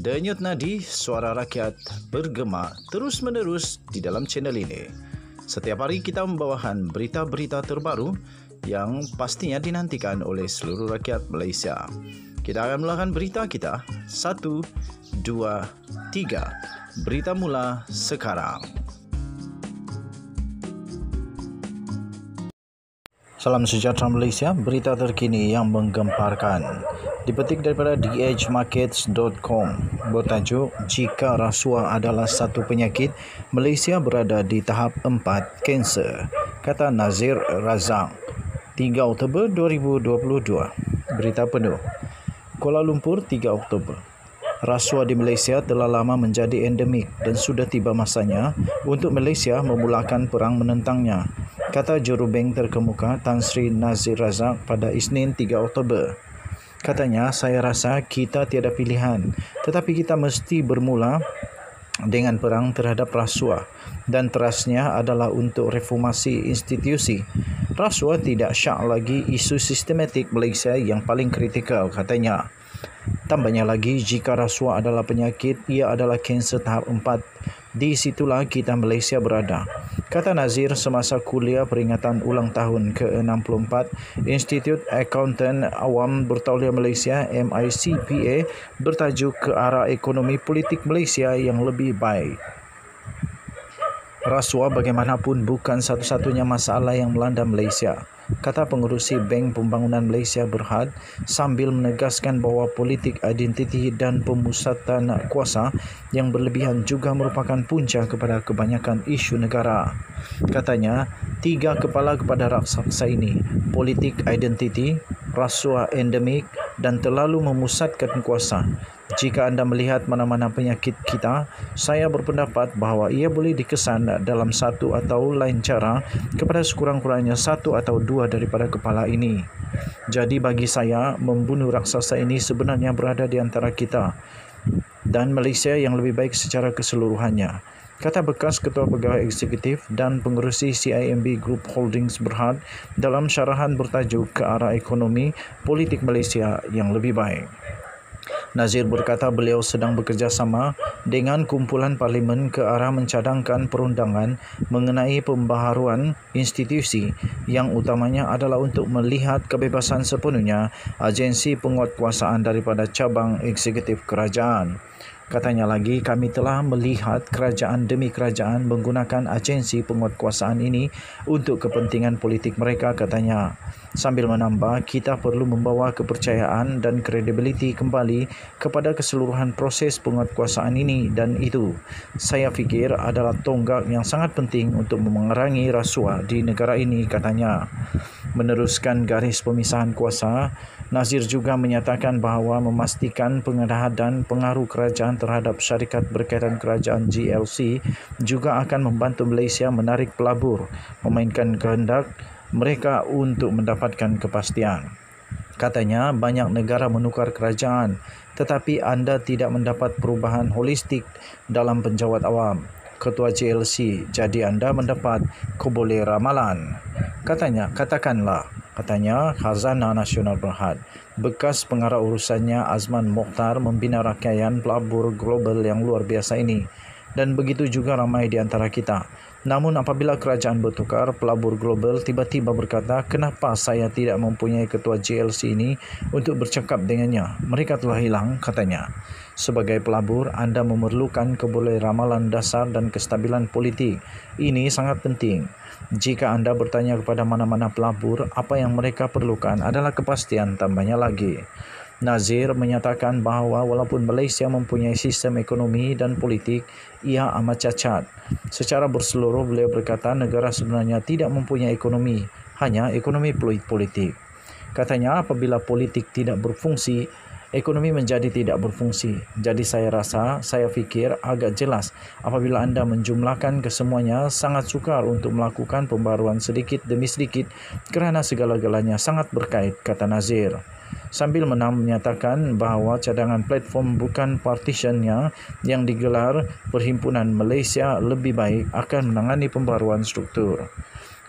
Denyut nadi suara rakyat bergema terus-menerus di dalam channel ini. Setiap hari kita membawakan berita-berita terbaru yang pastinya dinantikan oleh seluruh rakyat Malaysia. Kita akan mulakan berita kita. Satu, dua, tiga. Berita mula sekarang. Salam sejahtera Malaysia, berita terkini yang menggemparkan. Dipetik daripada dhmarkets.com bertajuk Jika rasuah adalah satu penyakit, Malaysia berada di tahap 4 kanser, kata Nazir Razak. 3 Oktober 2022. Berita penuh. Kuala Lumpur 3 Oktober. Rasuah di Malaysia telah lama menjadi endemik dan sudah tiba masanya untuk Malaysia memulakan perang menentangnya kata jurubeng terkemuka Tan Sri Nazir Razak pada Isnin 3 Oktober. Katanya, saya rasa kita tiada pilihan tetapi kita mesti bermula dengan perang terhadap rasuah dan terasnya adalah untuk reformasi institusi. Rasuah tidak syak lagi isu sistematik Malaysia yang paling kritikal, katanya. Tambahnya lagi, jika rasuah adalah penyakit, ia adalah kanser tahap 4. Di situlah kita Malaysia berada. Kata Nazir semasa kuliah peringatan ulang tahun ke-64 Institut Akuntan Awam Bertauliah Malaysia MICPA bertajuk ke arah ekonomi politik Malaysia yang lebih baik. Rasuah bagaimanapun bukan satu-satunya masalah yang melanda Malaysia kata pengurusi Bank Pembangunan Malaysia Berhad sambil menegaskan bahawa politik identiti dan pemusatan kuasa yang berlebihan juga merupakan punca kepada kebanyakan isu negara. Katanya, tiga kepala kepada raksasa ini, politik identiti, rasuah endemik dan terlalu memusatkan kuasa. Jika anda melihat mana-mana penyakit kita, saya berpendapat bahawa ia boleh dikesan dalam satu atau lain cara kepada sekurang-kurangnya satu atau dua daripada kepala ini. Jadi bagi saya, membunuh raksasa ini sebenarnya berada di antara kita dan Malaysia yang lebih baik secara keseluruhannya kata bekas Ketua Pegawai Eksekutif dan Pengurusi CIMB Group Holdings Berhad dalam syarahan bertajuk ke arah ekonomi politik Malaysia yang lebih baik. Nazir berkata beliau sedang bekerjasama dengan kumpulan parlimen ke arah mencadangkan perundangan mengenai pembaharuan institusi yang utamanya adalah untuk melihat kebebasan sepenuhnya agensi penguatkuasaan daripada cabang eksekutif kerajaan. Katanya lagi, kami telah melihat kerajaan demi kerajaan menggunakan agensi penguatkuasaan ini untuk kepentingan politik mereka, katanya sambil menambah kita perlu membawa kepercayaan dan kredibiliti kembali kepada keseluruhan proses penguatkuasaan ini dan itu saya fikir adalah tonggak yang sangat penting untuk mengerangi rasuah di negara ini katanya meneruskan garis pemisahan kuasa Nazir juga menyatakan bahawa memastikan pengadahan dan pengaruh kerajaan terhadap syarikat berkaitan kerajaan GLC juga akan membantu Malaysia menarik pelabur memainkan kehendak mereka untuk mendapatkan kepastian. Katanya banyak negara menukar kerajaan tetapi anda tidak mendapat perubahan holistik dalam penjawat awam. Ketua JLC jadi anda mendapat kubole ramalan. Katanya katakanlah katanya khazana Nasional Berhad. Bekas pengarah urusannya Azman Mokhtar membina rakyat pelabur global yang luar biasa ini. Dan begitu juga ramai di antara kita. Namun apabila kerajaan bertukar, pelabur global tiba-tiba berkata, kenapa saya tidak mempunyai ketua JLC ini untuk bercakap dengannya? Mereka telah hilang, katanya. Sebagai pelabur, anda memerlukan keboleh ramalan dasar dan kestabilan politik. Ini sangat penting. Jika anda bertanya kepada mana-mana pelabur, apa yang mereka perlukan adalah kepastian tambahnya lagi. Nazir menyatakan bahawa walaupun Malaysia mempunyai sistem ekonomi dan politik, ia amat cacat. Secara berseluruh, beliau berkata negara sebenarnya tidak mempunyai ekonomi, hanya ekonomi politik. Katanya apabila politik tidak berfungsi, ekonomi menjadi tidak berfungsi. Jadi saya rasa, saya fikir agak jelas apabila anda menjumlahkan kesemuanya sangat sukar untuk melakukan pembaruan sedikit demi sedikit kerana segala-galanya sangat berkait, kata Nazir sambil menam menyatakan bahawa cadangan platform bukan partitionnya yang digelar Perhimpunan Malaysia lebih baik akan menangani pembaruan struktur.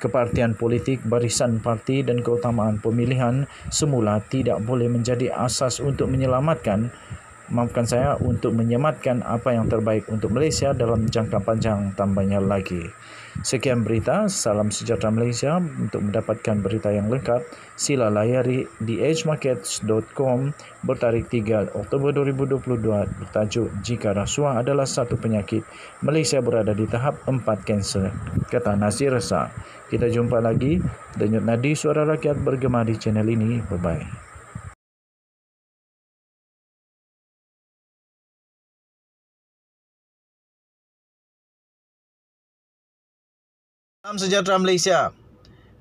Kepartian politik, barisan parti dan keutamaan pemilihan semula tidak boleh menjadi asas untuk menyelamatkan maafkan saya untuk menyematkan apa yang terbaik untuk Malaysia dalam jangka panjang tambahnya lagi. Sekian berita, salam sejahtera Malaysia. Untuk mendapatkan berita yang lengkap, sila layari di edgemarkets.com bertarik 3 Oktober 2022 bertajuk Jika rasuah adalah satu penyakit, Malaysia berada di tahap 4 kanser, kata Nasir Resa. Kita jumpa lagi. Denyut nadi suara rakyat bergema di channel ini. Bye-bye. Salam sejahtera Malaysia.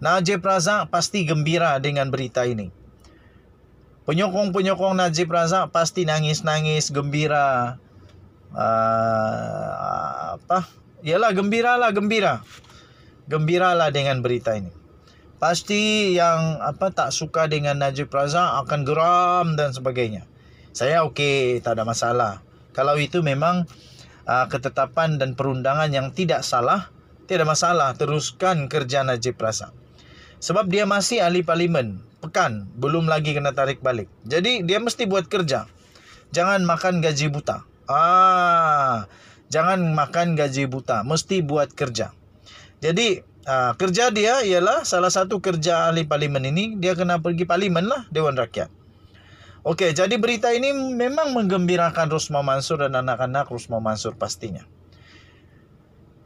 Najib Razak pasti gembira dengan berita ini. Penyokong-penyokong Najib Razak pasti nangis-nangis, gembira. Uh, apa? Yalah, gembiralah, gembira. Gembiralah dengan berita ini. Pasti yang apa tak suka dengan Najib Razak akan geram dan sebagainya. Saya okey, tak ada masalah. Kalau itu memang uh, ketetapan dan perundangan yang tidak salah, tiada masalah teruskan kerja Najib Razak. Sebab dia masih ahli parlimen, pekan, belum lagi kena tarik balik. Jadi dia mesti buat kerja. Jangan makan gaji buta. Ah, jangan makan gaji buta, mesti buat kerja. Jadi ah, kerja dia ialah salah satu kerja ahli parlimen ini, dia kena pergi parlimen lah, Dewan Rakyat. Okey, jadi berita ini memang menggembirakan Rusma Mansur dan anak-anak Rusma Mansur pastinya.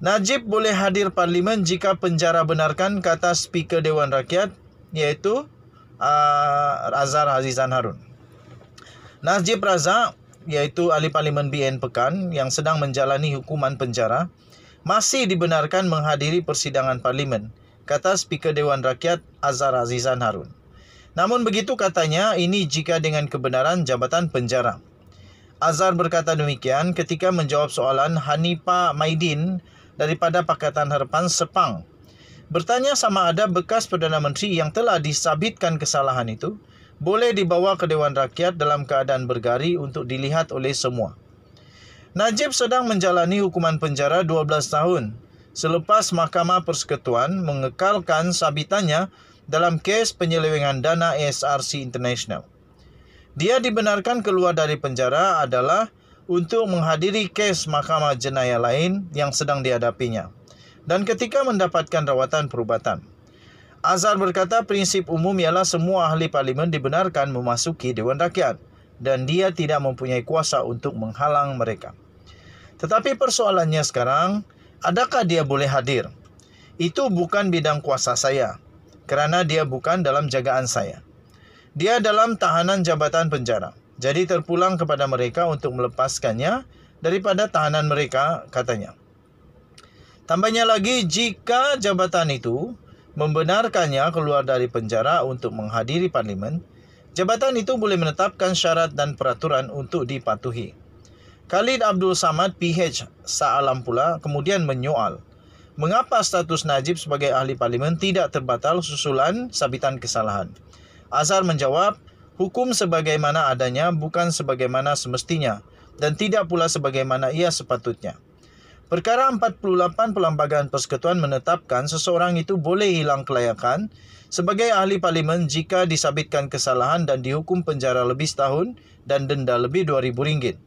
Najib boleh hadir parlimen jika penjara benarkan kata speaker Dewan Rakyat iaitu uh, Azhar Azizan Harun. Najib Razak iaitu ahli parlimen BN Pekan yang sedang menjalani hukuman penjara masih dibenarkan menghadiri persidangan parlimen kata speaker Dewan Rakyat Azhar Azizan Harun. Namun begitu katanya ini jika dengan kebenaran jabatan penjara. Azhar berkata demikian ketika menjawab soalan Hanipa Maidin daripada Pakatan Harapan Sepang. Bertanya sama ada bekas Perdana Menteri yang telah disabitkan kesalahan itu boleh dibawa ke Dewan Rakyat dalam keadaan bergari untuk dilihat oleh semua. Najib sedang menjalani hukuman penjara 12 tahun selepas Mahkamah Persekutuan mengekalkan sabitannya dalam kes penyelewengan dana ESRC International. Dia dibenarkan keluar dari penjara adalah untuk menghadiri kes mahkamah jenayah lain yang sedang dihadapinya dan ketika mendapatkan rawatan perubatan. Azhar berkata prinsip umum ialah semua ahli parlimen dibenarkan memasuki Dewan Rakyat dan dia tidak mempunyai kuasa untuk menghalang mereka. Tetapi persoalannya sekarang, adakah dia boleh hadir? Itu bukan bidang kuasa saya kerana dia bukan dalam jagaan saya. Dia dalam tahanan jabatan penjara. Jadi terpulang kepada mereka untuk melepaskannya daripada tahanan mereka, katanya. Tambahnya lagi, jika jabatan itu membenarkannya keluar dari penjara untuk menghadiri parlimen, jabatan itu boleh menetapkan syarat dan peraturan untuk dipatuhi. Khalid Abdul Samad, PH Sa'alam pula, kemudian menyoal, mengapa status Najib sebagai ahli parlimen tidak terbatal susulan sabitan kesalahan? Azhar menjawab, Hukum sebagaimana adanya bukan sebagaimana semestinya dan tidak pula sebagaimana ia sepatutnya. Perkara 48 Pelambagaan Persekutuan menetapkan seseorang itu boleh hilang kelayakan sebagai ahli parlimen jika disabitkan kesalahan dan dihukum penjara lebih setahun dan denda lebih rm ringgit.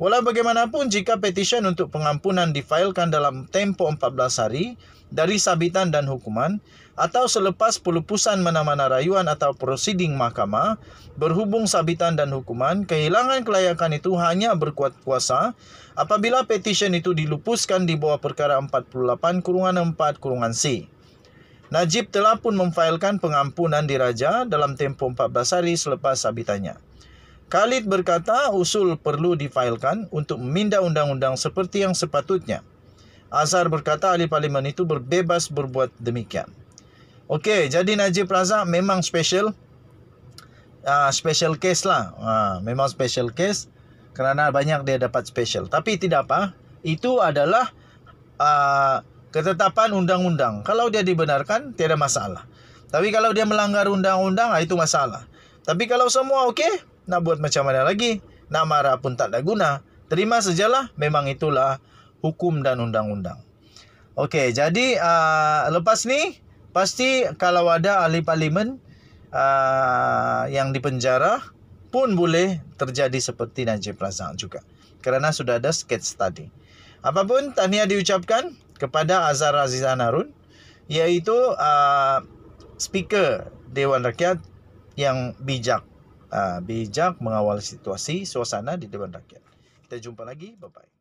Walau bagaimanapun jika petisyen untuk pengampunan difailkan dalam tempoh 14 hari dari sabitan dan hukuman, atau selepas pelupusan mana-mana rayuan atau prosiding mahkamah berhubung sabitan dan hukuman, kehilangan kelayakan itu hanya berkuat kuasa apabila petisyen itu dilupuskan di bawah perkara 48 kurungan 4 kurungan C. Najib telah pun memfailkan pengampunan diraja dalam tempoh 14 hari selepas sabitannya. Khalid berkata usul perlu difailkan untuk meminda undang-undang seperti yang sepatutnya. Azhar berkata ahli parlimen itu berbebas berbuat demikian. Okey, jadi Najib Razak memang special. Uh, special case lah. Uh, memang special case. Kerana banyak dia dapat special. Tapi tidak apa. Itu adalah uh, ketetapan undang-undang. Kalau dia dibenarkan, tiada masalah. Tapi kalau dia melanggar undang-undang, itu masalah. Tapi kalau semua okey, nak buat macam mana lagi? Nak marah pun tak ada guna. Terima sajalah. Memang itulah hukum dan undang-undang. Okey, jadi uh, lepas ni... Pasti kalau ada ahli parlimen uh, yang dipenjara pun boleh terjadi seperti Najib Razak juga. Kerana sudah ada sketch tadi. Apapun tanya diucapkan kepada Azhar Aziz Anarun iaitu uh, speaker Dewan Rakyat yang bijak. Uh, bijak mengawal situasi suasana di Dewan Rakyat. Kita jumpa lagi. Bye-bye.